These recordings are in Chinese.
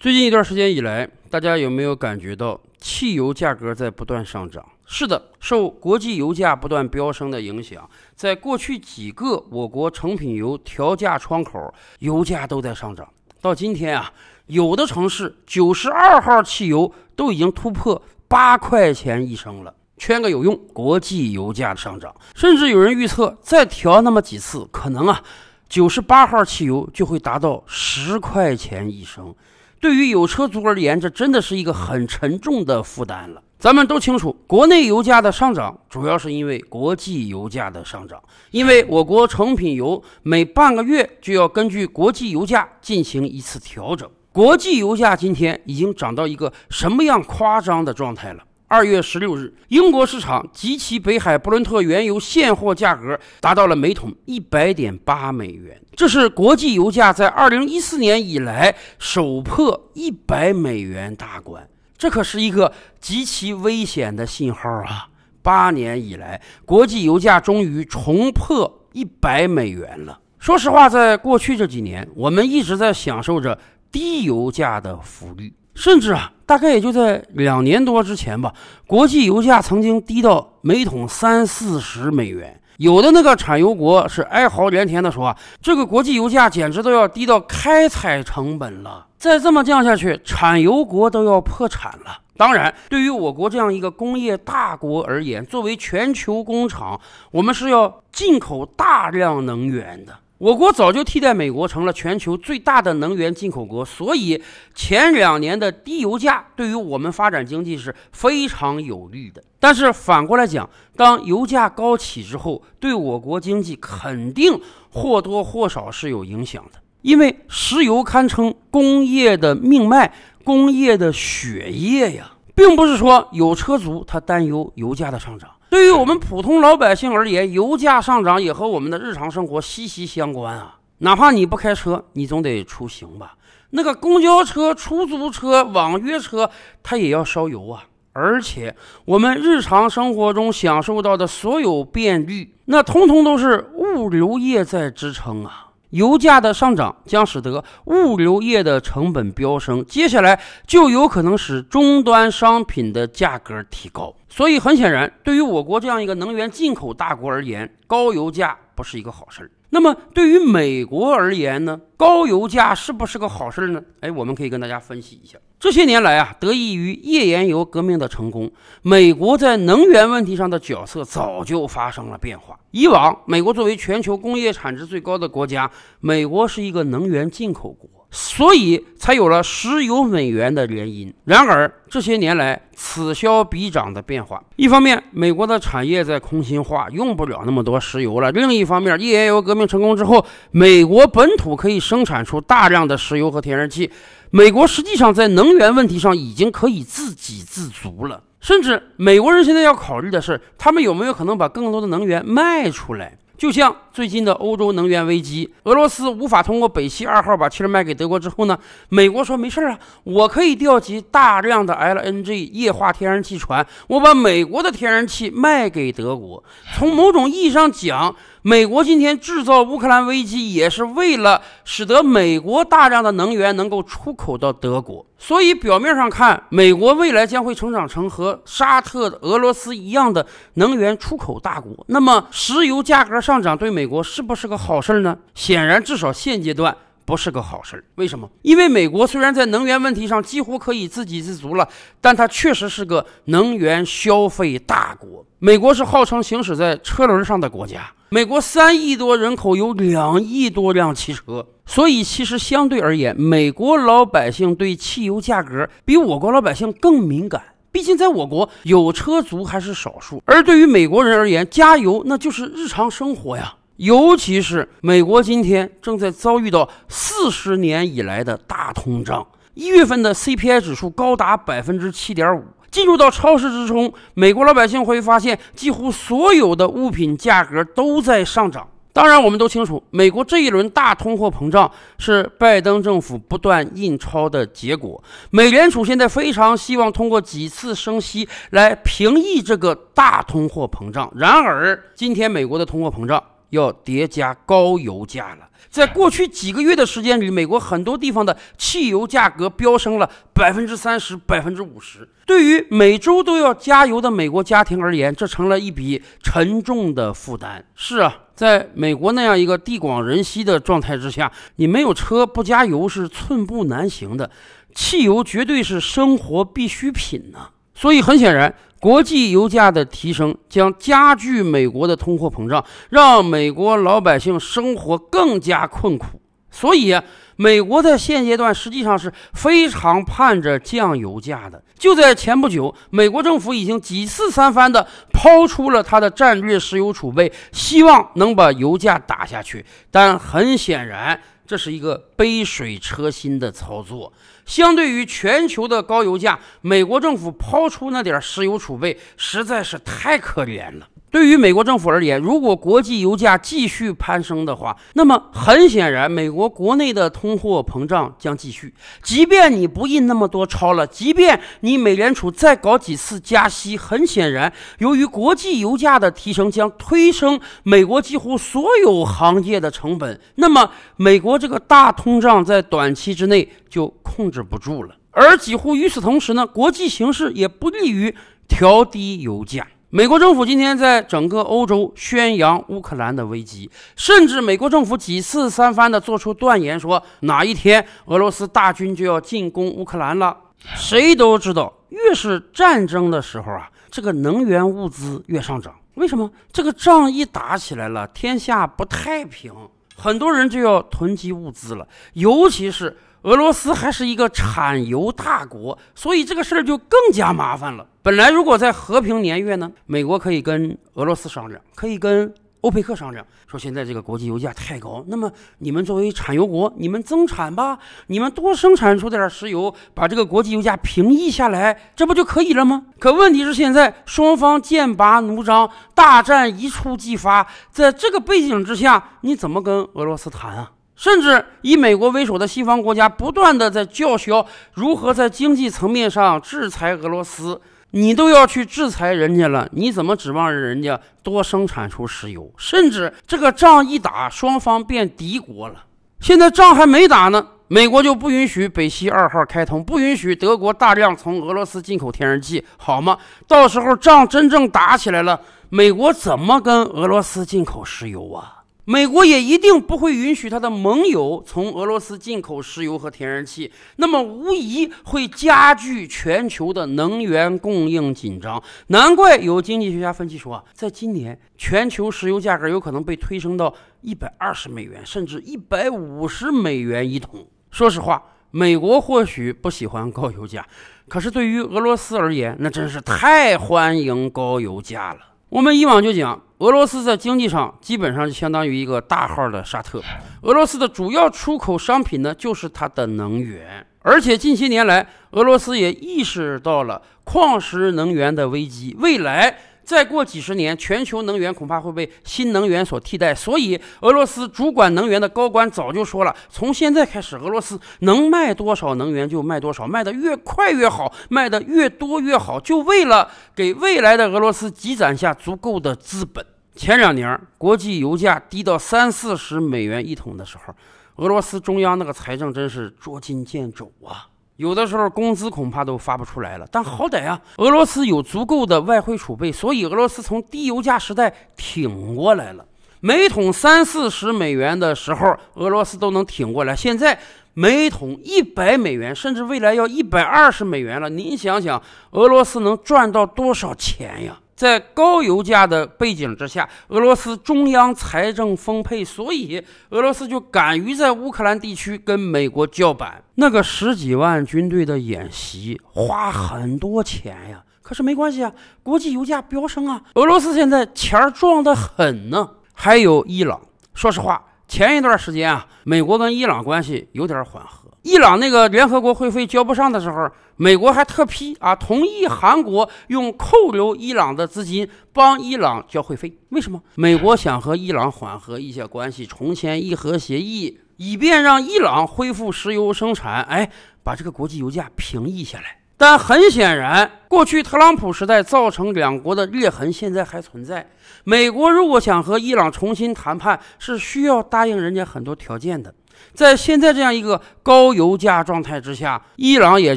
最近一段时间以来，大家有没有感觉到汽油价格在不断上涨？是的，受国际油价不断飙升的影响，在过去几个我国成品油调价窗口，油价都在上涨。到今天啊，有的城市九十二号汽油都已经突破八块钱一升了。圈个有用，国际油价的上涨，甚至有人预测，再调那么几次，可能啊九十八号汽油就会达到十块钱一升。对于有车族而言，这真的是一个很沉重的负担了。咱们都清楚，国内油价的上涨主要是因为国际油价的上涨，因为我国成品油每半个月就要根据国际油价进行一次调整。国际油价今天已经涨到一个什么样夸张的状态了？二月十六日，英国市场及其北海布伦特原油现货价格达到了每桶一百点八美元，这是国际油价在二零一四年以来首破一百美元大关，这可是一个极其危险的信号啊！八年以来，国际油价终于重破一百美元了。说实话，在过去这几年，我们一直在享受着低油价的福利。甚至啊，大概也就在两年多之前吧，国际油价曾经低到每桶三四十美元，有的那个产油国是哀嚎连天的说啊，这个国际油价简直都要低到开采成本了，再这么降下去，产油国都要破产了。当然，对于我国这样一个工业大国而言，作为全球工厂，我们是要进口大量能源的。我国早就替代美国成了全球最大的能源进口国，所以前两年的低油价对于我们发展经济是非常有利的。但是反过来讲，当油价高起之后，对我国经济肯定或多或少是有影响的，因为石油堪称工业的命脉、工业的血液呀，并不是说有车族他担忧油价的上涨。对于我们普通老百姓而言，油价上涨也和我们的日常生活息息相关啊！哪怕你不开车，你总得出行吧？那个公交车、出租车、网约车，它也要烧油啊！而且，我们日常生活中享受到的所有便利，那通通都是物流业在支撑啊！油价的上涨将使得物流业的成本飙升，接下来就有可能使终端商品的价格提高。所以，很显然，对于我国这样一个能源进口大国而言，高油价不是一个好事儿。那么，对于美国而言呢？高油价是不是个好事儿呢？哎，我们可以跟大家分析一下。这些年来啊，得益于页岩油革命的成功，美国在能源问题上的角色早就发生了变化。以往，美国作为全球工业产值最高的国家，美国是一个能源进口国。所以才有了石油美元的联姻。然而，这些年来此消彼长的变化：一方面，美国的产业在空心化，用不了那么多石油了；另一方面，页岩油革命成功之后，美国本土可以生产出大量的石油和天然气。美国实际上在能源问题上已经可以自给自足了。甚至，美国人现在要考虑的是，他们有没有可能把更多的能源卖出来。就像最近的欧洲能源危机，俄罗斯无法通过北溪二号把气卖给德国之后呢？美国说没事啊，我可以调集大量的 LNG 液化天然气船，我把美国的天然气卖给德国。从某种意义上讲。美国今天制造乌克兰危机，也是为了使得美国大量的能源能够出口到德国。所以表面上看，美国未来将会成长成和沙特、俄罗斯一样的能源出口大国。那么，石油价格上涨对美国是不是个好事儿呢？显然，至少现阶段不是个好事儿。为什么？因为美国虽然在能源问题上几乎可以自给自足了，但它确实是个能源消费大国。美国是号称行驶在车轮上的国家。美国三亿多人口有两亿多辆汽车，所以其实相对而言，美国老百姓对汽油价格比我国老百姓更敏感。毕竟在我国，有车族还是少数，而对于美国人而言，加油那就是日常生活呀。尤其是美国今天正在遭遇到四十年以来的大通胀，一月份的 CPI 指数高达百分之七点五。进入到超市之中，美国老百姓会发现，几乎所有的物品价格都在上涨。当然，我们都清楚，美国这一轮大通货膨胀是拜登政府不断印钞的结果。美联储现在非常希望通过几次升息来平抑这个大通货膨胀。然而，今天美国的通货膨胀。要叠加高油价了。在过去几个月的时间里，美国很多地方的汽油价格飙升了百分之三十、百分之五十。对于每周都要加油的美国家庭而言，这成了一笔沉重的负担。是啊，在美国那样一个地广人稀的状态之下，你没有车不加油是寸步难行的。汽油绝对是生活必需品呐。所以很显然。国际油价的提升将加剧美国的通货膨胀，让美国老百姓生活更加困苦。所以，美国在现阶段实际上是非常盼着降油价的。就在前不久，美国政府已经几次三番的抛出了它的战略石油储备，希望能把油价打下去。但很显然，这是一个杯水车薪的操作。相对于全球的高油价，美国政府抛出那点石油储备实在是太可怜了。对于美国政府而言，如果国际油价继续攀升的话，那么很显然，美国国内的通货膨胀将继续。即便你不印那么多钞了，即便你美联储再搞几次加息，很显然，由于国际油价的提升将推升美国几乎所有行业的成本，那么美国这个大通胀在短期之内就控制不住了。而几乎与此同时呢，国际形势也不利于调低油价。美国政府今天在整个欧洲宣扬乌克兰的危机，甚至美国政府几次三番的做出断言，说哪一天俄罗斯大军就要进攻乌克兰了。谁都知道，越是战争的时候啊，这个能源物资越上涨。为什么？这个仗一打起来了，天下不太平，很多人就要囤积物资了，尤其是。俄罗斯还是一个产油大国，所以这个事儿就更加麻烦了。本来如果在和平年月呢，美国可以跟俄罗斯商量，可以跟欧佩克商量，说现在这个国际油价太高，那么你们作为产油国，你们增产吧，你们多生产出点石油，把这个国际油价平抑下来，这不就可以了吗？可问题是现在双方剑拔弩张，大战一触即发，在这个背景之下，你怎么跟俄罗斯谈啊？甚至以美国为首的西方国家不断的在叫嚣，如何在经济层面上制裁俄罗斯？你都要去制裁人家了，你怎么指望人家多生产出石油？甚至这个仗一打，双方变敌国了。现在仗还没打呢，美国就不允许北溪二号开通，不允许德国大量从俄罗斯进口天然气，好吗？到时候仗真正打起来了，美国怎么跟俄罗斯进口石油啊？美国也一定不会允许他的盟友从俄罗斯进口石油和天然气，那么无疑会加剧全球的能源供应紧张。难怪有经济学家分析说，在今年全球石油价格有可能被推升到一百二十美元，甚至一百五十美元一桶。说实话，美国或许不喜欢高油价，可是对于俄罗斯而言，那真是太欢迎高油价了。我们以往就讲，俄罗斯在经济上基本上就相当于一个大号的沙特。俄罗斯的主要出口商品呢，就是它的能源，而且近些年来，俄罗斯也意识到了矿石能源的危机，未来。再过几十年，全球能源恐怕会被新能源所替代。所以，俄罗斯主管能源的高官早就说了，从现在开始，俄罗斯能卖多少能源就卖多少，卖得越快越好，卖得越多越好，就为了给未来的俄罗斯积攒下足够的资本。前两年，国际油价低到三四十美元一桶的时候，俄罗斯中央那个财政真是捉襟见肘啊。有的时候工资恐怕都发不出来了，但好歹啊，俄罗斯有足够的外汇储备，所以俄罗斯从低油价时代挺过来了。每桶三四十美元的时候，俄罗斯都能挺过来。现在每桶一百美元，甚至未来要一百二十美元了，您想想，俄罗斯能赚到多少钱呀？在高油价的背景之下，俄罗斯中央财政丰沛，所以俄罗斯就敢于在乌克兰地区跟美国叫板。那个十几万军队的演习花很多钱呀，可是没关系啊，国际油价飙升啊，俄罗斯现在钱儿赚的很呢。还有伊朗，说实话，前一段时间啊，美国跟伊朗关系有点缓和。伊朗那个联合国会费交不上的时候，美国还特批啊，同意韩国用扣留伊朗的资金帮伊朗交会费。为什么？美国想和伊朗缓和一些关系，重签伊核协议，以便让伊朗恢复石油生产，哎，把这个国际油价平抑下来。但很显然，过去特朗普时代造成两国的裂痕现在还存在。美国如果想和伊朗重新谈判，是需要答应人家很多条件的。在现在这样一个高油价状态之下，伊朗也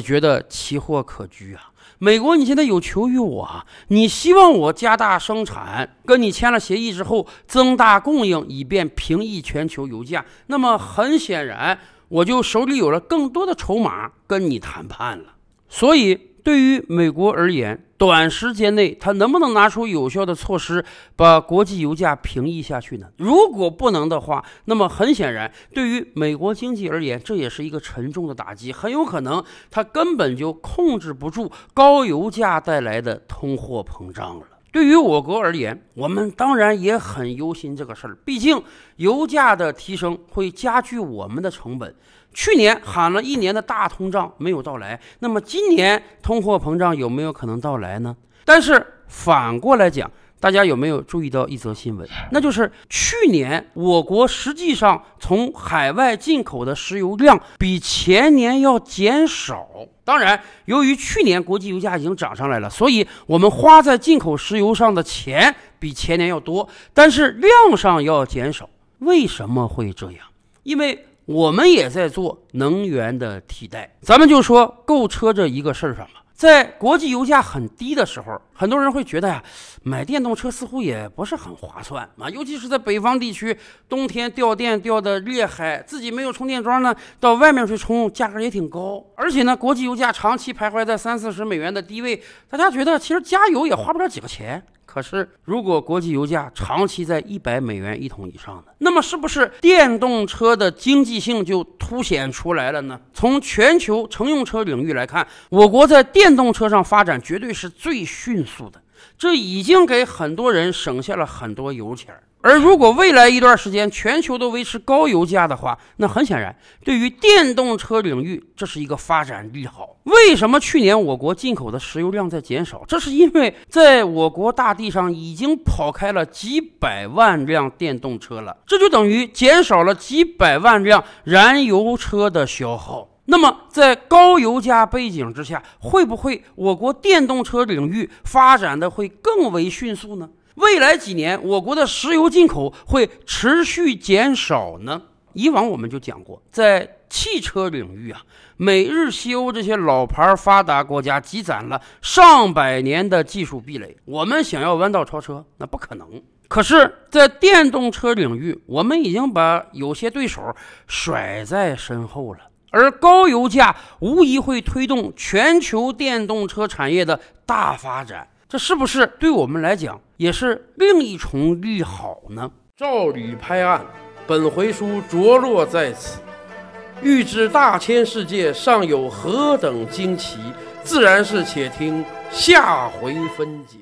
觉得奇货可居啊。美国，你现在有求于我啊，你希望我加大生产，跟你签了协议之后增大供应，以便平抑全球油价。那么很显然，我就手里有了更多的筹码跟你谈判了。所以。对于美国而言，短时间内它能不能拿出有效的措施，把国际油价平抑下去呢？如果不能的话，那么很显然，对于美国经济而言，这也是一个沉重的打击，很有可能它根本就控制不住高油价带来的通货膨胀了。对于我国而言，我们当然也很忧心这个事儿。毕竟，油价的提升会加剧我们的成本。去年喊了一年的大通胀没有到来，那么今年通货膨胀有没有可能到来呢？但是反过来讲，大家有没有注意到一则新闻？那就是去年我国实际上从海外进口的石油量比前年要减少。当然，由于去年国际油价已经涨上来了，所以我们花在进口石油上的钱比前年要多，但是量上要减少。为什么会这样？因为我们也在做能源的替代。咱们就说购车这一个事儿上在国际油价很低的时候，很多人会觉得呀，买电动车似乎也不是很划算啊。尤其是在北方地区，冬天掉电掉的厉害，自己没有充电桩呢，到外面去充价格也挺高。而且呢，国际油价长期徘徊在三四十美元的低位，大家觉得其实加油也花不了几个钱。可是，如果国际油价长期在一百美元一桶以上呢？那么，是不是电动车的经济性就凸显出来了呢？从全球乘用车领域来看，我国在电动车上发展绝对是最迅速的，这已经给很多人省下了很多油钱儿。而如果未来一段时间全球都维持高油价的话，那很显然，对于电动车领域这是一个发展利好。为什么去年我国进口的石油量在减少？这是因为在我国大地上已经跑开了几百万辆电动车了，这就等于减少了几百万辆燃油车的消耗。那么，在高油价背景之下，会不会我国电动车领域发展的会更为迅速呢？未来几年，我国的石油进口会持续减少呢？以往我们就讲过，在汽车领域啊，美日西欧这些老牌发达国家积攒了上百年的技术壁垒，我们想要弯道超车，那不可能。可是，在电动车领域，我们已经把有些对手甩在身后了。而高油价无疑会推动全球电动车产业的大发展。这是不是对我们来讲也是另一重利好呢？照理拍案，本回书着落在此，欲知大千世界尚有何等惊奇，自然是且听下回分解。